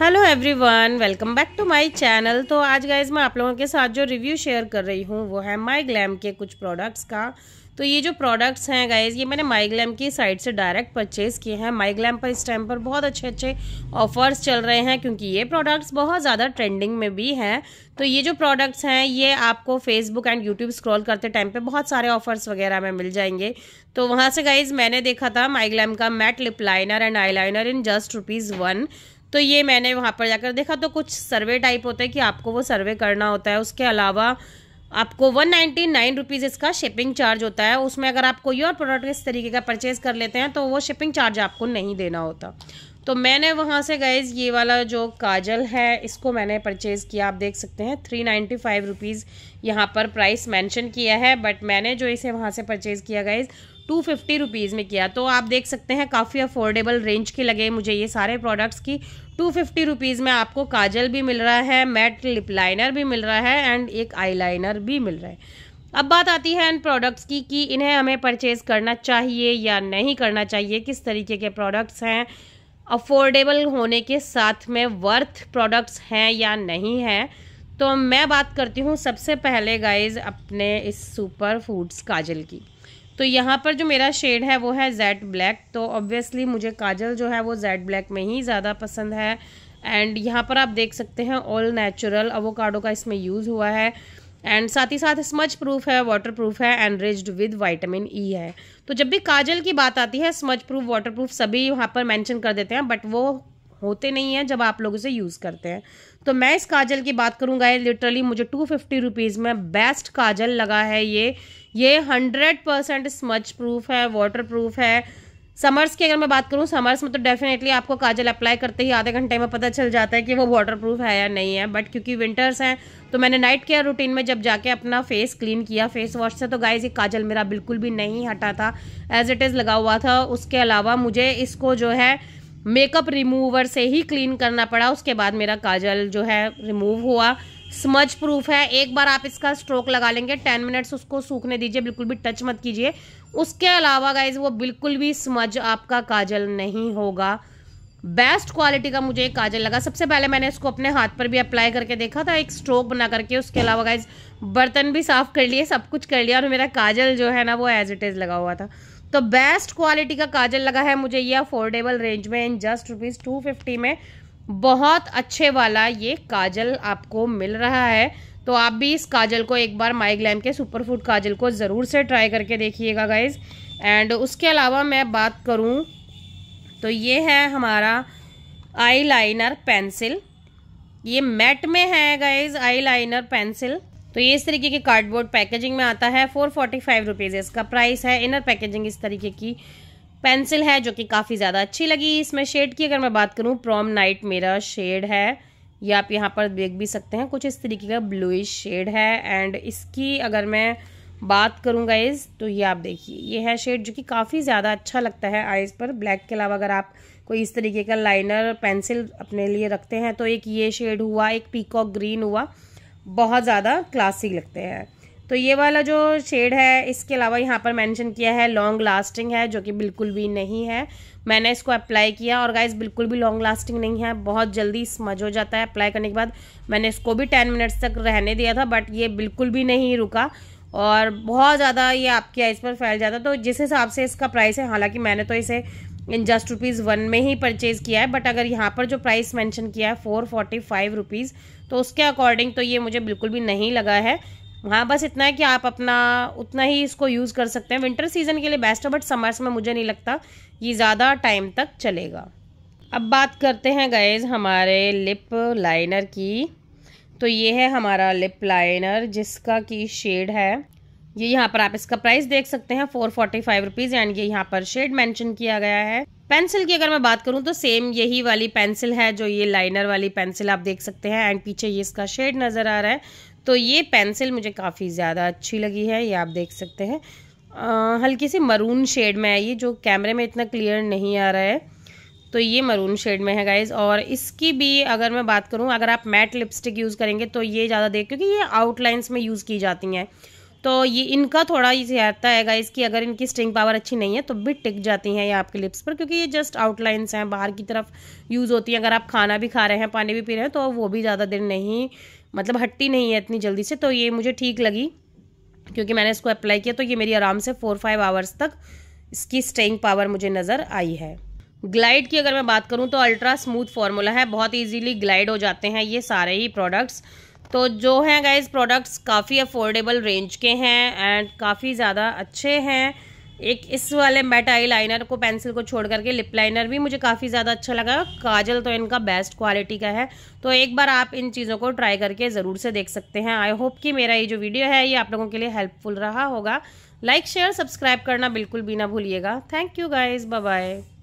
hello everyone welcome back to my channel तो आज guys मैं आप लोगों के साथ जो रिव्यू शेयर कर रही हूँ वो है माई ग्लैम के कुछ प्रोडक्ट्स का तो ये जो प्रोडक्ट्स हैं गाइज ये मैंने माई ग्लैम की साइट से डायरेक्ट परचेज़ किए हैं माई ग्लैम पर इस टाइम पर बहुत अच्छे अच्छे ऑफर्स चल रहे हैं क्योंकि ये प्रोडक्ट्स बहुत ज़्यादा ट्रेंडिंग में भी हैं तो ये जो प्रोडक्ट्स हैं ये आपको फेसबुक एंड यूट्यूब स्क्रॉल करते टाइम पे बहुत सारे ऑफर्स वगैरह में मिल जाएंगे तो वहाँ से गाइज मैंने देखा था माई ग्लैम का matte lip liner and eyeliner in just rupees one तो ये मैंने वहाँ पर जाकर देखा तो कुछ सर्वे टाइप होता है कि आपको वो सर्वे करना होता है उसके अलावा आपको वन नाइन्टी नाइन रुपीज़ इसका शिपिंग चार्ज होता है उसमें अगर आप कोई और प्रोडक्ट इस तरीके का परचेज़ कर लेते हैं तो वो शिपिंग चार्ज आपको नहीं देना होता तो मैंने वहाँ से गाइज़ ये वाला जो काजल है इसको मैंने परचेज़ किया आप देख सकते हैं थ्री नाइन्टी फाइव रुपीज़ यहाँ पर प्राइस मेंशन किया है बट मैंने जो इसे वहाँ से परचेज़ किया गाइज़ टू फिफ्टी रुपीज़ में किया तो आप देख सकते हैं काफ़ी अफोर्डेबल रेंज के लगे मुझे ये सारे प्रोडक्ट्स की टू फिफ्टी रुपीज़ में आपको काजल भी मिल रहा है मैट लिप लाइनर भी मिल रहा है एंड एक आई भी मिल रहा है अब बात आती है इन प्रोडक्ट्स की कि इन्हें हमें परचेज़ करना चाहिए या नहीं करना चाहिए किस तरीके के प्रोडक्ट्स हैं अफोर्डेबल होने के साथ में वर्थ प्रोडक्ट्स हैं या नहीं हैं तो मैं बात करती हूँ सबसे पहले गाइज अपने इस सुपर फूड्स काजल की तो यहाँ पर जो मेरा शेड है वो है जेड ब्लैक तो ऑब्वियसली मुझे काजल जो है वो जेड ब्लैक में ही ज़्यादा पसंद है एंड यहाँ पर आप देख सकते हैं ऑल नेचुरल अवोकाडो का इसमें यूज़ हुआ है एंड साथ ही साथ स्मच प्रूफ है वाटर प्रूफ है and enriched with vitamin E है तो जब भी काजल की बात आती है स्मच प्रूफ वाटर प्रूफ सभी वहाँ पर मैंशन कर देते हैं बट वो होते नहीं हैं जब आप लोग इसे यूज़ करते हैं तो मैं इस काजल की बात करूँगा लिटरली मुझे टू फिफ्टी रुपीज़ में बेस्ट काजल लगा है ये ये हंड्रेड परसेंट स्मच प्रूफ है वाटर प्रूफ है समर्स की अगर मैं बात करूँ समर्स में तो डेफिनेटली आपको काजल अप्लाई करते ही आधे घंटे में पता चल जाता है कि वो वाटर प्रूफ है या नहीं है बट क्योंकि विंटर्स हैं तो मैंने नाइट केयर रूटीन में जब जाके अपना फेस क्लीन किया फेस वॉश से तो गाइज ये काजल मेरा बिल्कुल भी नहीं हटा था एज इट इज़ लगा हुआ था उसके अलावा मुझे इसको जो है मेकअप रिमूवर से ही क्लीन करना पड़ा उसके बाद मेरा काजल जो है रिमूव हुआ स्मज प्रूफ है एक बार आप इसका स्ट्रोक लगा लेंगे टेन मिनट्स उसको सूखने दीजिए बिल्कुल भी टच मत कीजिए उसके अलावा गाइज वो बिल्कुल भी स्मज आपका काजल नहीं होगा बेस्ट क्वालिटी का मुझे एक काजल लगा सबसे पहले मैंने इसको अपने हाथ पर भी अप्लाई करके देखा था एक स्ट्रोक बना करके उसके अलावा गाइज बर्तन भी साफ़ कर लिए सब कुछ कर लिया और मेरा काजल जो है ना वो एज इट इज़ लगा हुआ था तो बेस्ट क्वालिटी का काजल लगा है मुझे ये अफोर्डेबल रेंज में in just rupees two fifty में बहुत अच्छे वाला ये काजल आपको मिल रहा है तो आप भी इस काजल को एक बार माई ग्लैम के सुपर फूड काजल को ज़रूर से ट्राई करके देखिएगा गाइज एंड उसके अलावा मैं बात करूँ तो ये है हमारा आई लाइनर पेंसिल ये मैट में है गाइज आई लाइनर पेंसिल तो ये इस तरीके की कार्डबोर्ड पैकेजिंग में आता है फोर फोर्टी फाइव रुपीज़ इसका प्राइस है इनर पैकेजिंग इस तरीके की पेंसिल है जो कि काफ़ी ज़्यादा अच्छी लगी इसमें शेड की अगर मैं बात करूँ प्रॉम नाइट मेरा शेड है ये आप यहाँ पर देख भी सकते हैं कुछ इस तरीके का ब्लूइश शेड है एंड इसकी अगर मैं बात करूँगा इस तो ये आप देखिए ये है शेड जो कि काफ़ी ज़्यादा अच्छा लगता है आइज़ पर ब्लैक के अलावा अगर आप कोई इस तरीके का लाइनर पेंसिल अपने लिए रखते हैं तो एक ये शेड हुआ एक पीकॉक ग्रीन हुआ बहुत ज़्यादा क्लासिक लगते हैं तो ये वाला जो शेड है इसके अलावा यहाँ पर मेंशन किया है लॉन्ग लास्टिंग है जो कि बिल्कुल भी नहीं है मैंने इसको अप्लाई किया और गाइज बिल्कुल भी लॉन्ग लास्टिंग नहीं है बहुत जल्दी स्मज हो जाता है अप्लाई करने के बाद मैंने इसको भी टेन मिनट्स तक रहने दिया था बट ये बिल्कुल भी नहीं रुका और बहुत ज़्यादा ये आपकी आइज़ पर फैल जाता तो जिस हिसाब से इसका प्राइस है हालांकि मैंने तो इसे इन जस्ट रुपीज़ वन में ही परचेज़ किया है बट अगर यहाँ पर जो प्राइस मेंशन किया है फोर फोर्टी फाइव रुपीज़ तो उसके अकॉर्डिंग तो ये मुझे बिल्कुल भी नहीं लगा है हाँ बस इतना है कि आप अपना उतना ही इसको यूज़ कर सकते हैं विंटर सीज़न के लिए बेस्ट है बट समर्स में मुझे नहीं लगता ये ज़्यादा टाइम तक चलेगा अब बात करते हैं गैज़ हमारे लिप लाइनर की तो ये है हमारा लिप लाइनर जिसका की शेड है ये यहाँ पर आप इसका प्राइस देख सकते हैं four forty five rupees and ये यहाँ पर शेड मेंशन किया गया है पेंसिल की अगर मैं बात करूँ तो सेम यही वाली पेंसिल है जो ये लाइनर वाली पेंसिल आप देख सकते हैं एंड पीछे ये इसका शेड नज़र आ रहा है तो ये पेंसिल मुझे काफ़ी ज़्यादा अच्छी लगी है ये आप देख सकते हैं हल्की सी मरून शेड में है ये जो कैमरे में इतना क्लियर नहीं आ रहा है तो ये मरून शेड में है गाइज और इसकी भी अगर मैं बात करूँ अगर आप मैट लिपस्टिक यूज़ करेंगे तो ये ज़्यादा देख क्योंकि ये आउटलाइंस में यूज़ की जाती हैं तो ये इनका थोड़ा ही रहता है गाइस कि अगर इनकी स्टिंग पावर अच्छी नहीं है तो भी टिक जाती हैं ये आपके लिप्स पर क्योंकि ये जस्ट आउटलाइंस हैं बाहर की तरफ यूज़ होती हैं अगर आप खाना भी खा रहे हैं पानी भी पी रहे हैं तो वो भी ज़्यादा देर नहीं मतलब हटती नहीं है इतनी जल्दी से तो ये मुझे ठीक लगी क्योंकि मैंने इसको अप्लाई किया तो ये मेरी आराम से फोर फाइव आवर्स तक इसकी स्टेइंग पावर मुझे नज़र आई है ग्लाइड की अगर मैं बात करूँ तो अल्ट्रा स्मूथ फार्मूला है बहुत ईजीली ग्लाइड हो जाते हैं ये सारे ही प्रोडक्ट्स तो जो हैं गाइज प्रोडक्ट्स काफ़ी अफोर्डेबल रेंज के हैं एंड काफ़ी ज़्यादा अच्छे हैं एक इस वाले मेट आई लाइनर को पेंसिल को छोड़ करके लिप लाइनर भी मुझे काफ़ी ज़्यादा अच्छा लगा काजल तो इनका बेस्ट क्वालिटी का है तो एक बार आप इन चीज़ों को ट्राई करके ज़रूर से देख सकते हैं आई होप कि मेरा ये जो वीडियो है ये आप लोगों के लिए हेल्पफुल रहा होगा लाइक शेयर सब्सक्राइब करना बिल्कुल भी ना भूलिएगा थैंक यू गाइज़ बाय